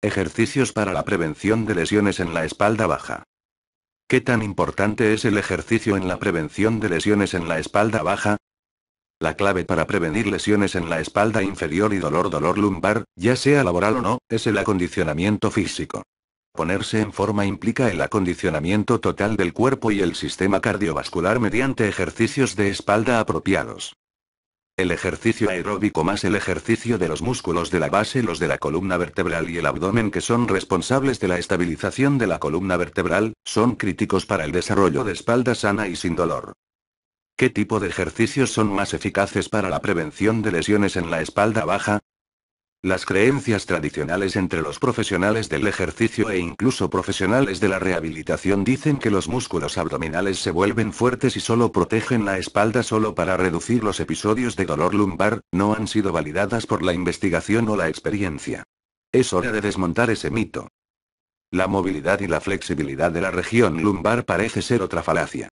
Ejercicios para la prevención de lesiones en la espalda baja. ¿Qué tan importante es el ejercicio en la prevención de lesiones en la espalda baja? La clave para prevenir lesiones en la espalda inferior y dolor dolor lumbar, ya sea laboral o no, es el acondicionamiento físico. Ponerse en forma implica el acondicionamiento total del cuerpo y el sistema cardiovascular mediante ejercicios de espalda apropiados. El ejercicio aeróbico más el ejercicio de los músculos de la base, los de la columna vertebral y el abdomen que son responsables de la estabilización de la columna vertebral, son críticos para el desarrollo de espalda sana y sin dolor. ¿Qué tipo de ejercicios son más eficaces para la prevención de lesiones en la espalda baja? Las creencias tradicionales entre los profesionales del ejercicio e incluso profesionales de la rehabilitación dicen que los músculos abdominales se vuelven fuertes y solo protegen la espalda solo para reducir los episodios de dolor lumbar, no han sido validadas por la investigación o la experiencia. Es hora de desmontar ese mito. La movilidad y la flexibilidad de la región lumbar parece ser otra falacia.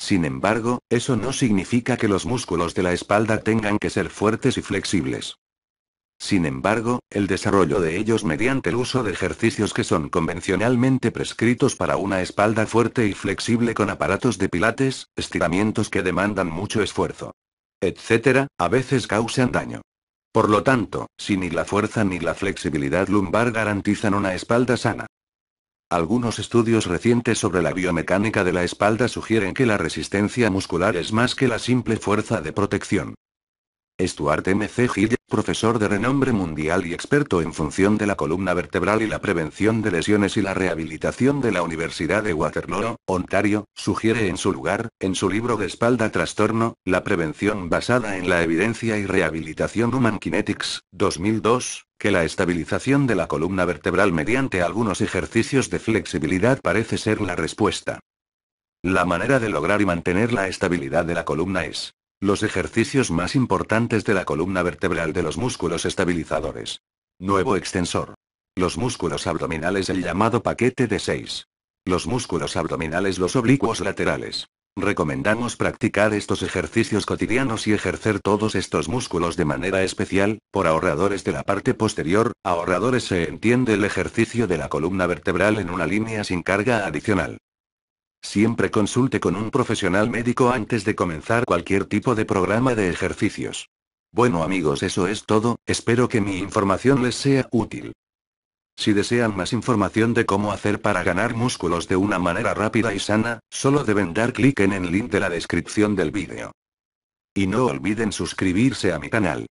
Sin embargo, eso no significa que los músculos de la espalda tengan que ser fuertes y flexibles. Sin embargo, el desarrollo de ellos mediante el uso de ejercicios que son convencionalmente prescritos para una espalda fuerte y flexible con aparatos de pilates, estiramientos que demandan mucho esfuerzo, etc., a veces causan daño. Por lo tanto, si ni la fuerza ni la flexibilidad lumbar garantizan una espalda sana. Algunos estudios recientes sobre la biomecánica de la espalda sugieren que la resistencia muscular es más que la simple fuerza de protección. Stuart M. C. Hill, profesor de renombre mundial y experto en función de la columna vertebral y la prevención de lesiones y la rehabilitación de la Universidad de Waterloo, Ontario, sugiere en su lugar, en su libro de espalda trastorno, la prevención basada en la evidencia y rehabilitación Human Kinetics, 2002, que la estabilización de la columna vertebral mediante algunos ejercicios de flexibilidad parece ser la respuesta. La manera de lograr y mantener la estabilidad de la columna es los ejercicios más importantes de la columna vertebral de los músculos estabilizadores. Nuevo extensor. Los músculos abdominales, el llamado paquete de 6. Los músculos abdominales, los oblicuos laterales. Recomendamos practicar estos ejercicios cotidianos y ejercer todos estos músculos de manera especial, por ahorradores de la parte posterior, ahorradores se entiende el ejercicio de la columna vertebral en una línea sin carga adicional. Siempre consulte con un profesional médico antes de comenzar cualquier tipo de programa de ejercicios. Bueno amigos, eso es todo, espero que mi información les sea útil. Si desean más información de cómo hacer para ganar músculos de una manera rápida y sana, solo deben dar clic en el link de la descripción del vídeo. Y no olviden suscribirse a mi canal.